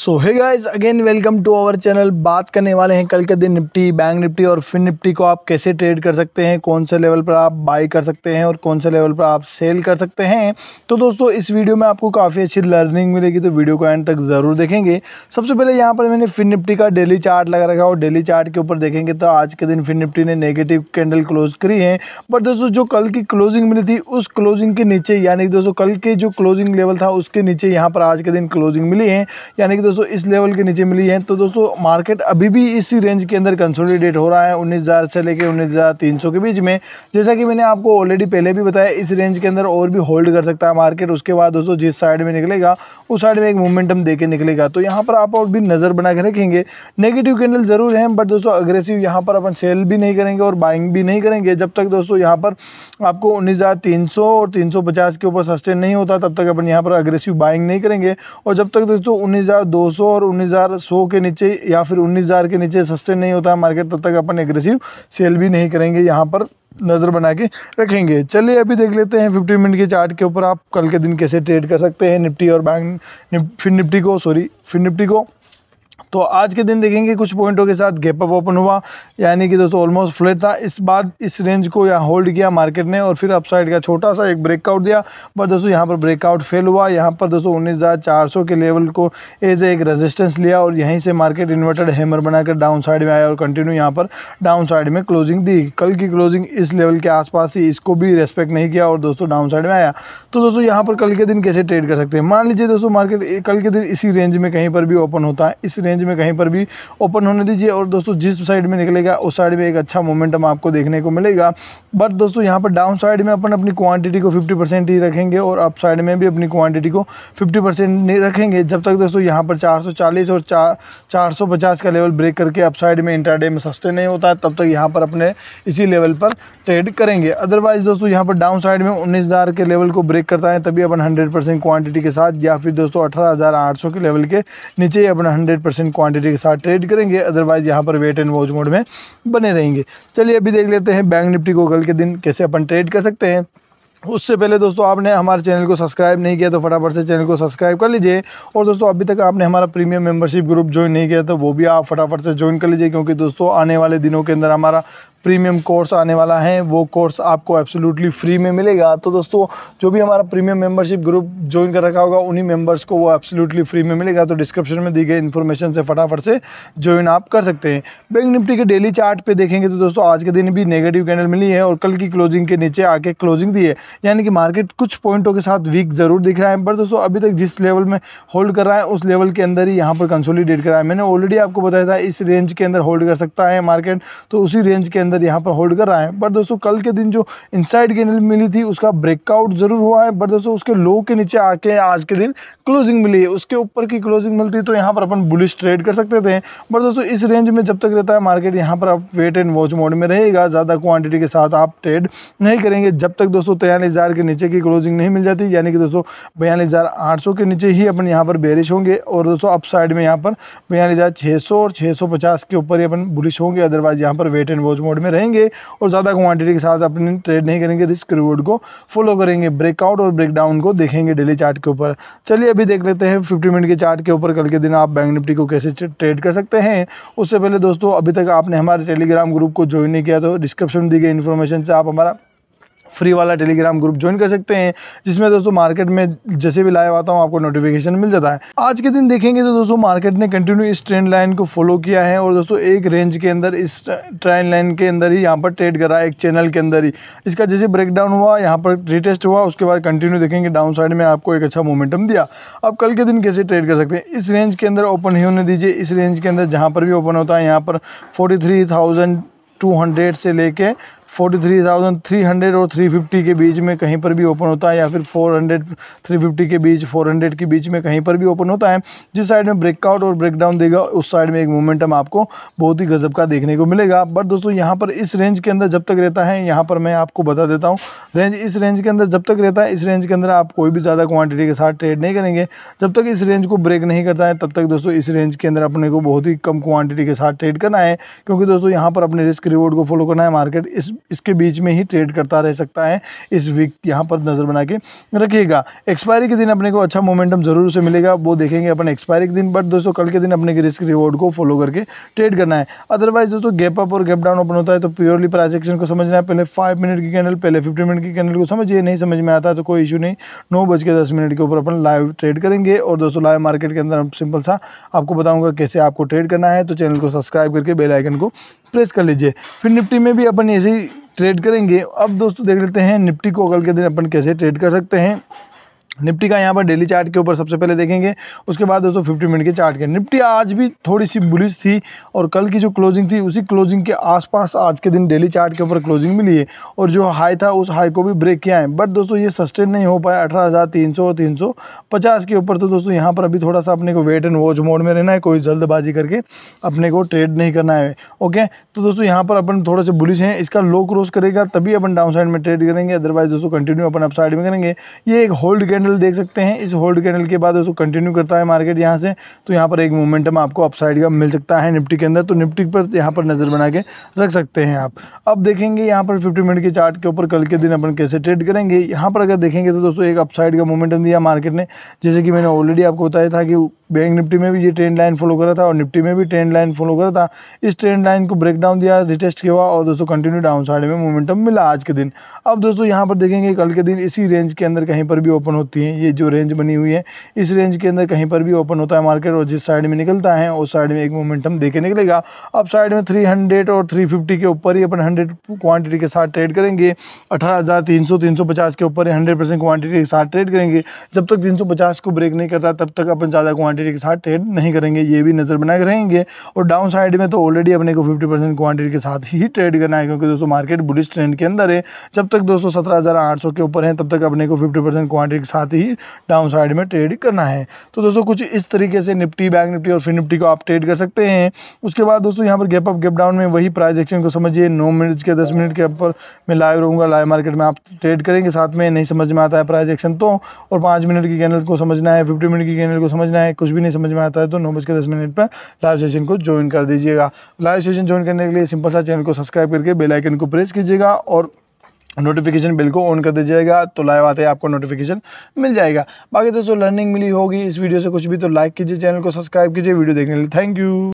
so hi guys again welcome to our channel बात करने वाले हैं कल के दिन निफ्टी बैंक निफ्टी और फिन निफ्टी को आप कैसे ट्रेड कर सकते हैं कौन से लेवल पर आप बाई कर सकते हैं और कौन से लेवल पर आप सेल कर सकते हैं तो दोस्तों इस वीडियो में आपको काफ़ी अच्छी लर्निंग मिलेगी तो वीडियो को एंड तक ज़रूर देखेंगे सबसे पहले यहाँ पर मैंने फिन निफ्टी का डेली चार्ट लगा रखा और डेली चार्ट के ऊपर देखेंगे तो आज के दिन फिन निफ्टी ने नेगेटिव कैंडल क्लोज करी है बट दोस्तों जो कल की क्लोजिंग मिली थी उस क्लोजिंग के नीचे यानी कि दोस्तों कल के जो क्लोजिंग लेवल था उसके नीचे यहाँ पर आज के दिन क्लोजिंग मिली है यानी दोस्तों इस लेवल के नीचे मिली है तो दोस्तों मार्केट अभी भी इसी रेंज के अंदर कंसोलिडेट हो रहा है उन्नीस से लेकर उन्नीस के बीच में जैसा कि मैंने आपको ऑलरेडी पहले भी बताया इस रेंज के अंदर और भी होल्ड कर सकता है मार्केट उसके बाद दोस्तों जिस साइड में निकलेगा उस साइड में एक मोमेंटम दे निकलेगा तो यहाँ पर आप और भी नज़र बना के रखेंगे नेगेटिव कैंडल ज़रूर हैं बट दोस्तों अग्रेसिव यहाँ पर अपन सेल भी नहीं करेंगे और बाइंग भी नहीं करेंगे जब तक दोस्तों यहाँ पर आपको उन्नीस और 350 के ऊपर सस्टेन नहीं होता तब तक अपन यहाँ पर अग्रेसिव बाइंग नहीं करेंगे और जब तक दोस्तों उन्नीस दो सौ और उन्नीस हज़ार सौ के नीचे या फिर उन्नीस हज़ार के नीचे सस्टेन नहीं होता है मार्केट तब तक अपन एग्रेसिव सेल भी नहीं करेंगे यहाँ पर नज़र बना के रखेंगे चलिए अभी देख लेते हैं फिफ्टी मिनट के चार्ट के ऊपर आप कल के दिन कैसे ट्रेड कर सकते हैं निफ्टी और बैंक निप, फिर निफ्टी को सॉरी फिर निफ्टी को तो आज के दिन देखेंगे कुछ पॉइंटों के साथ गैप अप ओपन हुआ यानी कि दोस्तों ऑलमोस्ट फ्लैट था इस बाद इस रेंज को यहाँ होल्ड किया मार्केट ने और फिर अपसाइड का छोटा सा एक ब्रेकआउट दिया पर दोस्तों यहाँ पर ब्रेकआउट फेल हुआ यहाँ पर दोस्तों उन्नीस के लेवल को एज एक रेजिस्टेंस लिया और यहीं से मार्केट इन्वर्टेड हैमर बनाकर डाउन साइड में आया और कंटिन्यू यहाँ पर डाउन साइड में क्लोजिंग दी कल की क्लोजिंग इस लेवल के आसपास ही इसको भी रेस्पेक्ट नहीं किया और दोस्तों डाउन साइड में आया तो दोस्तों यहाँ पर कल के दिन कैसे ट्रेड कर सकते हैं मान लीजिए दोस्तों मार्केट कल के दिन इसी रेंज में कहीं पर भी ओपन होता है इस रेंज रेंज में कहीं पर भी ओपन होने दीजिए और दोस्तों जिस साइड में निकलेगा उस साइड में एक अच्छा मोमेंटम आपको देखने को मिलेगा बट दोस्तों यहाँ पर डाउन साइड में अपन अपनी क्वांटिटी को 50 परसेंट ही रखेंगे और अप साइड में भी अपनी क्वांटिटी को 50 परसेंट रखेंगे जब तक दोस्तों यहाँ पर 440 और चार का लेवल ब्रेक करके अप साइड में इंटरडे में सस्टे नहीं होता है तब तक यहाँ पर अपने इसी लेवल पर ट्रेड करेंगे अदरवाइज़ दोस्तों यहाँ पर डाउन साइड में उन्नीस के लेवल को ब्रेक करता है तभी अपन हंड्रेड क्वांटिटी के साथ या फिर दोस्तों अठारह के लेवल के नीचे अपना हंड्रेड क्वांटिटी के साथ ट्रेड करेंगे अदरवाइज़ यहाँ पर वेट एंड वॉच मोड में बने रहेंगे चलिए अभी देख लेते हैं बैंक निफ्टी को कल के दिन कैसे अपन ट्रेड कर सकते हैं उससे पहले दोस्तों आपने हमारे चैनल को सब्सक्राइब नहीं किया तो फटाफट से चैनल को सब्सक्राइब कर लीजिए और दोस्तों अभी तक आपने हमारा प्रीमियम मेंबरशिप ग्रुप ज्वाइन नहीं किया तो वो भी आप फटाफट से ज्वाइन कर लीजिए क्योंकि दोस्तों आने वाले दिनों के अंदर हमारा प्रीमियम कोर्स आने वाला है वो कोर्स आपको एब्सोल्युटली फ्री में मिलेगा तो दोस्तों जो भी हमारा प्रीमियम मेंबरशिप ग्रुप ज्वाइन कर रखा होगा उन्हीं मेंबर्स को वो एब्सोल्युटली फ्री में मिलेगा तो डिस्क्रिप्शन में दी गई इन्फॉर्मेशन से फटाफट से ज्वाइन आप कर सकते हैं बैंक निफ्टी के डेली चार्ट पे देखेंगे तो दोस्तों आज के दिन भी नेगेटिव कैंडल मिली है और कल की क्लोजिंग के नीचे आके क्लोजिंग दी है यानी कि मार्केट कुछ पॉइंटों के साथ वीक ज़रूर दिख रहा है पर दोस्तों अभी तक जिस लेवल में होल्ड कर रहा है उस लेवल के अंदर ही यहाँ पर कंसोलीडेट कराया है मैंने ऑलरेडी आपको बताया था इस रेंज के अंदर होल्ड कर सकता है मार्केट तो उसी रेंज के अंदर अंदर यहाँ पर होल्ड कर रहा है बट दोस्तों कल के दिन जो इनसाइड गेंद मिली थी उसका ब्रेकआउट ज़रूर हुआ है बट दोस्तों उसके लो के नीचे आके आज के दिन क्लोजिंग मिली है उसके ऊपर की क्लोजिंग मिलती तो यहाँ पर अपन बुलिश ट्रेड कर सकते थे बट दोस्तों इस रेंज में जब तक रहता है मार्केट यहाँ पर आप वेट एंड वॉच मोड में रहेगा ज़्यादा क्वान्टिटी के साथ आप ट्रेड नहीं करेंगे जब तक दोस्तों तयालीस के नीचे की क्लोजिंग नहीं मिल जाती यानी कि दोस्तों बयालीस के नीचे ही अपन यहाँ पर बेरिश होंगे और दोस्तों अप साइड में यहाँ पर बयालीस और छः के ऊपर ही अपन बुलिश होंगे अदरवाइज़ यहाँ पर वेट एंड वॉच मोड में रहेंगे और ज़्यादा क्वान्टिटी के साथ अपने ट्रेड नहीं करेंगे रिस्क रिवॉर्ड को फॉलो करेंगे ब्रेकआउट और ब्रेकडाउन को देखेंगे डेली चार्ट के ऊपर चलिए अभी देख लेते हैं फिफ्टी मिनट के चार्ट के ऊपर कल के दिन आप बैंक निफ्टी को कैसे ट्रेड कर सकते हैं उससे पहले दोस्तों अभी तक आपने हमारे टेलीग्राम ग्रुप को ज्वाइन नहीं किया तो डिस्क्रिप्शन दी गई इन्फॉर्मेशन से आप हमारा फ्री वाला टेलीग्राम ग्रुप ज्वाइन कर सकते हैं जिसमें दोस्तों मार्केट में जैसे भी लाइव आता हूँ आपको नोटिफिकेशन मिल जाता है आज के दिन देखेंगे तो दोस्तों मार्केट ने कंटिन्यू इस ट्रेंड लाइन को फॉलो किया है और दोस्तों एक रेंज के अंदर इस ट्रेंड लाइन के अंदर ही यहाँ पर ट्रेड करा है एक चैनल के अंदर ही इसका जैसे ब्रेकडाउन हुआ यहाँ पर रिटेस्ट हुआ उसके बाद कंटिन्यू देखेंगे डाउन साइड में आपको एक अच्छा मोमेंटम दिया आप कल के दिन कैसे ट्रेड कर सकते हैं इस रेंज के अंदर ओपन ही होने दीजिए इस रेंज के अंदर जहाँ पर भी ओपन होता है यहाँ पर forty three thousand two hundred से लेके 43,300 और 350 के बीच में कहीं पर भी ओपन होता है या फिर 400 350 के बीच 400 के बीच में कहीं पर भी ओपन होता है जिस साइड में ब्रेकआउट और ब्रेकडाउन देगा उस साइड में एक मोमेंटम आपको बहुत ही गजब का देखने को मिलेगा बट दोस्तों यहाँ पर इस रेंज के अंदर जब तक रहता है यहाँ पर मैं आपको बता देता हूँ रेंज इस रेंज के अंदर जब तक रहता है इस रेंज के अंदर आप कोई भी ज़्यादा क्वान्टिटी के साथ ट्रेड नहीं करेंगे जब तक इस रेंज को ब्रेक नहीं करता है तब तक दोस्तों इस रेंज के अंदर अपने को बहुत ही कम क्वान्टिटी के साथ ट्रेड करना है क्योंकि दोस्तों यहाँ पर अपने रिस्क रिवॉर्ड को फॉलो करना है मार्केट इस इसके बीच में ही ट्रेड करता रह सकता है इस वीक यहाँ पर नज़र बना के रखिएगा एक्सपायरी के दिन अपने को अच्छा मोमेंटम ज़रूर से मिलेगा वो देखेंगे अपन एक्सपायरी के दिन बट दोस्तों कल के दिन अपने के रिस्क रिवॉर्ड को फॉलो करके ट्रेड करना है अदरवाइज दोस्तों गैप अप और गैप डाउन ओपन होता है तो प्योरली प्राइस एक्शन को समझना है पहले फाइव मिनट की कैंडल पहले फिफ्टी मिनट की कैंडल को समझिए नहीं समझ में आता तो कोई इशू नहीं नौ बज के दस मिनट के ऊपर अपन लाइव ट्रेड करेंगे और दोस्तों लाइव मार्केट के अंदर सिंपल सा आपको बताऊंगा कैसे आपको ट्रेड करना है तो चैनल को सब्सक्राइब करके बेल आइकन को प्रेस कर लीजिए फिर निफ्टी में भी अपन ऐसे ही ट्रेड करेंगे अब दोस्तों देख लेते हैं निफ्टी को अगल के दिन अपन कैसे ट्रेड कर सकते हैं निफ्टी का यहाँ पर डेली चार्ट के ऊपर सबसे पहले देखेंगे उसके बाद दोस्तों 50 मिनट के चार्ट के निफ्टी आज भी थोड़ी सी बुलिश थी और कल की जो क्लोजिंग थी उसी क्लोजिंग के आसपास आज के दिन डेली चार्ट के ऊपर क्लोजिंग मिली है और जो हाई था उस हाई को भी ब्रेक किया है बट दोस्तों ये सस्टेन नहीं हो पाया अठारह हज़ार तीन सौ और तीन सौ पचास के ऊपर तो दोस्तों यहाँ पर अभी थोड़ा सा अपने को वेट एंड वॉच मोड में रहना है कोई जल्दबाजी करके अपने को ट्रेड नहीं करना है ओके तो दोस्तों यहाँ पर अपन थोड़े से बुलिस हैं इसका लो क्रॉस करेगा तभी अपन डाउन साइड में ट्रेड करेंगे अदरवाइज दोस्तों कंटिन्यू अपन अपसाइड में करेंगे ये एक होल्ड गेट कैंडल देख सकते हैं इस होल्ड कैंडल के बाद उसको कंटिन्यू करता है मार्केट यहाँ से तो यहाँ पर एक मोमेंटम आपको अपसाइड का मिल सकता है निफ्टी के अंदर तो निफ्टी पर यहाँ पर नज़र बना के रख सकते हैं आप अब देखेंगे यहाँ पर फिफ्टी मिनट के चार्ट के ऊपर कल के दिन अपन कैसे ट्रेड करेंगे यहाँ पर अगर देखेंगे तो दोस्तों एक अपसाइड का मोमेंटम दिया मार्केट ने जैसे कि मैंने ऑलरेडी आपको बताया था कि बैंक निफ्टी में भी ये ट्रेंड लाइन फॉलो करा था और निफ्टी में भी ट्रेंड लाइन फॉलो करा था इस ट्रेंड लाइन को ब्रेक डाउन दिया रिटेस्ट किया और दोस्तों कंटिन्यू डाउन साइड में मोमेंटम मिला आज के दिन अब दोस्तों यहाँ पर देखेंगे कल के दिन इसी रेंज के अंदर कहीं पर भी ओपन हो होती हैं ये जो रेंज बनी हुई है इस रेंज के अंदर कहीं पर भी ओपन होता है मार्केट और जिस साइड में निकलता है उस साइड में एक मोमेंटम दे निकलेगा अब साइड में थ्री हंड्रेड और थ्री फिफ्टी के ऊपर ही अपन हंड्रेड क्वान्टिटी के साथ ट्रेड करेंगे अठारह हज़ार तीन सौ तीन सौ पचास के ऊपर हंड्रेड परसेंट क्वान्टिटी के साथ ट्रेड करेंगे जब तक तीन सौ पचास को ब्रेक नहीं करता तब तक अपन ज़्यादा क्वान्टिटी के साथ ट्रेड नहीं करेंगे ये भी नज़र बनाए रहेंगे और डाउन साइड में तो ऑलरेडी अपने को फिफ्टी परसेंट क्वान्टिटी के साथ ही ट्रेड करना है क्योंकि दोस्तों मार्केट बुलिस ट्रेंड के अंदर है जब तक दोस्तों सत्रह हज़ार आठ सौ के ऊपर है तब तक अपने को फिफ्टी परसेंट क्वान्टिटी के साथ साथ ही डाउन साइड में ट्रेड करना है तो दोस्तों कुछ इस तरीके से निफ्टी बैंक निफ्टी और फिर निफ्टी को आप ट्रेड कर सकते हैं उसके बाद दोस्तों यहाँ पर गैप अप गैप डाउन में वही प्राइस एक्शन को समझिए नौ मिनट के दस मिनट के ऊपर मैं लाइव रहूँगा लाइव मार्केट में आप ट्रेड करेंगे साथ में नहीं समझ में आता है प्राइज एक्शन तो और पाँच मिनट की कैनल को समझना है फिफ्टी मिनट की कैनल को समझना है कुछ भी नहीं समझ में आता है तो नौ बज के दस मिनट पर लाइव सेशन को ज्वाइन कर दीजिएगा लाइव सेशन ज्वाइन करने के लिए सिंपल सा चैनल को सब्सक्राइब करके बेलाइकन को प्रेस कीजिएगा और नोटिफिकेशन बिल को ऑन कर दीजिएगा तो लाइव आते आपको नोटिफिकेशन मिल जाएगा बाकी दोस्तों लर्निंग मिली होगी इस वीडियो से कुछ भी तो लाइक कीजिए चैनल को सब्सक्राइब कीजिए वीडियो देखने के लिए थैंक यू